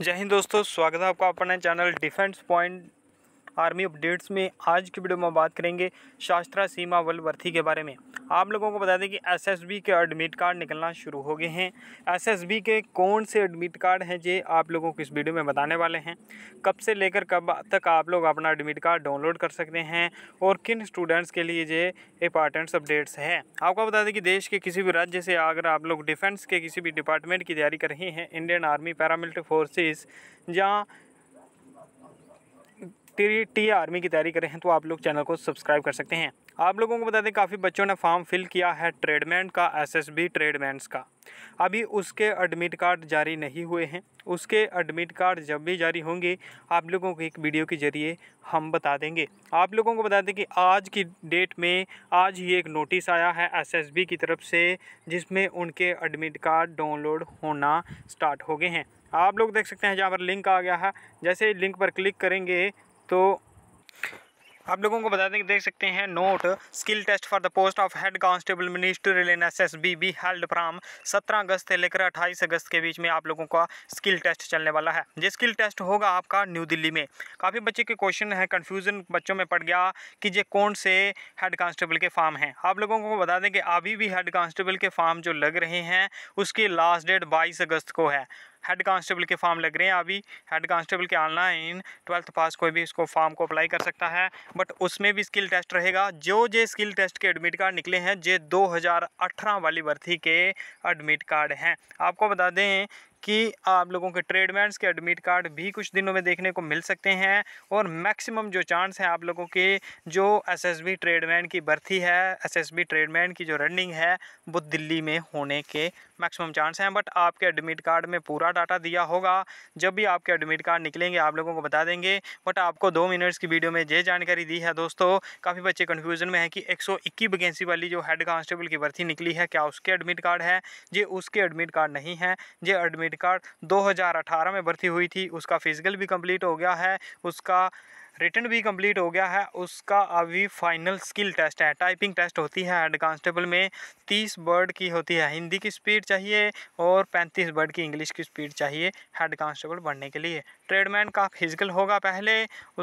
जय हिंद दोस्तों स्वागत है आपका अपने channel defence point army updates में आज की वीडियो में बात करेंगे शास्त्रा सीमा वल भर्ती के बारे में आप लोगों को बता दें कि एसएसबी के एडमिट कार्ड निकलना शुरू हो गए हैं एसएसबी के कौन से एडमिट कार्ड हैं जे आप लोगों को इस वीडियो में बताने वाले हैं कब से लेकर कब तक आप लोग अपना एडमिट कार्ड डाउनलोड कर सकते हैं और किन स्टूडेंट्स के लिए ये इंपॉर्टेंट्स अपडेट्स हैं आपको बता दें कि देश के किसी भी राज्य से अगर आप लोग डिफेंस के किसी भी डिपार्टमेंट की तैयारी कर रहे हैं इंडियन आर्मी पैरामिलिट्री फोर्सेज या टी टी आर्मी की तैयारी कर रहे हैं तो आप लोग चैनल को सब्सक्राइब कर सकते हैं आप लोगों को बता दें काफ़ी बच्चों ने फॉर्म फिल किया है ट्रेडमैन का एसएसबी ट्रेडमेंट्स का अभी उसके एडमिट कार्ड जारी नहीं हुए हैं उसके एडमिट कार्ड जब भी जारी होंगे आप लोगों को एक वीडियो के ज़रिए हम बता देंगे आप लोगों को बता दें कि आज की डेट में आज ही एक नोटिस आया है एसएसबी की तरफ से जिसमें उनके एडमिट कार्ड डाउनलोड होना स्टार्ट हो गए हैं आप लोग देख सकते हैं जहाँ पर लिंक आ गया है जैसे लिंक पर क्लिक करेंगे तो आप लोगों को बता दें कि देख सकते हैं note skill test for the post of head constable ministerial N S S B B held from सत्रह अगस्त से लेकर अट्ठाईस अगस्त के बीच में आप लोगों का स्किल टेस्ट चलने वाला है ये स्किल टेस्ट होगा आपका न्यू दिल्ली में काफ़ी बच्चे के क्वेश्चन है कन्फ्यूजन बच्चों में पड़ गया कि ये कौन से हेड कांस्टेबल के फार्म हैं आप लोगों को बता दें कि अभी भी हेड कांस्टेबल के फार्म जो लग रहे हैं उसकी लास्ट डेट बाईस अगस्त को है हेड कांस्टेबल के फॉर्म लग रहे हैं अभी हेड कांस्टेबल के ऑनलाइन ट्वेल्थ पास कोई भी इसको फॉर्म को अप्लाई कर सकता है बट उसमें भी स्किल टेस्ट रहेगा जो जे स्किल टेस्ट के एडमिट कार्ड निकले हैं जे 2018 वाली भर्ती के एडमिट कार्ड हैं आपको बता दें कि आप लोगों के ट्रेडमैन के एडमिट कार्ड भी कुछ दिनों में देखने को मिल सकते हैं और मैक्सिमम जो चांस है आप लोगों के जो एसएसबी ट्रेडमैन की भर्ती है एसएसबी ट्रेडमैन की जो रनिंग है वो दिल्ली में होने के मैक्सिमम चांस हैं बट आपके एडमिट कार्ड में पूरा डाटा दिया होगा जब भी आपके एडमिट कार्ड निकलेंगे आप लोगों को बता देंगे बट आपको दो मिनट्स की वीडियो में ये जानकारी दी है दोस्तों काफ़ी बच्चे कन्फ्यूजन में है कि एक वैकेंसी वाली जो हेड कांस्टेबल की भर्ती निकली है क्या उसके एडमिट कार्ड है ये उसके एडमिट कार्ड नहीं है ये एडमिट कार्ड 2018 में भर्ती हुई थी उसका फिजिकल भी कंप्लीट हो गया है उसका रिटर्न भी कंप्लीट हो गया है उसका अभी फाइनल स्किल टेस्ट है टाइपिंग टेस्ट होती है हेड कांस्टेबल में तीस वर्ड की होती है हिंदी की स्पीड चाहिए और पैंतीस वर्ड की इंग्लिश की स्पीड चाहिए हेड कांस्टेबल बनने के लिए ट्रेडमैन का फिजिकल होगा पहले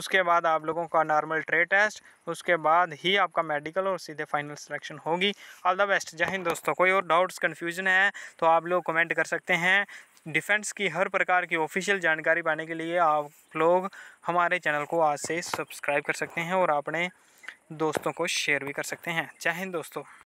उसके बाद आप लोगों का नॉर्मल ट्रेड टेस्ट उसके बाद ही आपका मेडिकल और सीधे फाइनल सिलेक्शन होगी ऑल द बेस्ट जय हिंद दोस्तों कोई और डाउट्स कन्फ्यूजन है तो आप लोग कमेंट कर सकते हैं डिफेंस की हर प्रकार की ऑफिशियल जानकारी पाने के लिए आप लोग हमारे चैनल को आज से सब्सक्राइब कर सकते हैं और अपने दोस्तों को शेयर भी कर सकते हैं चाहे हिंद दोस्तों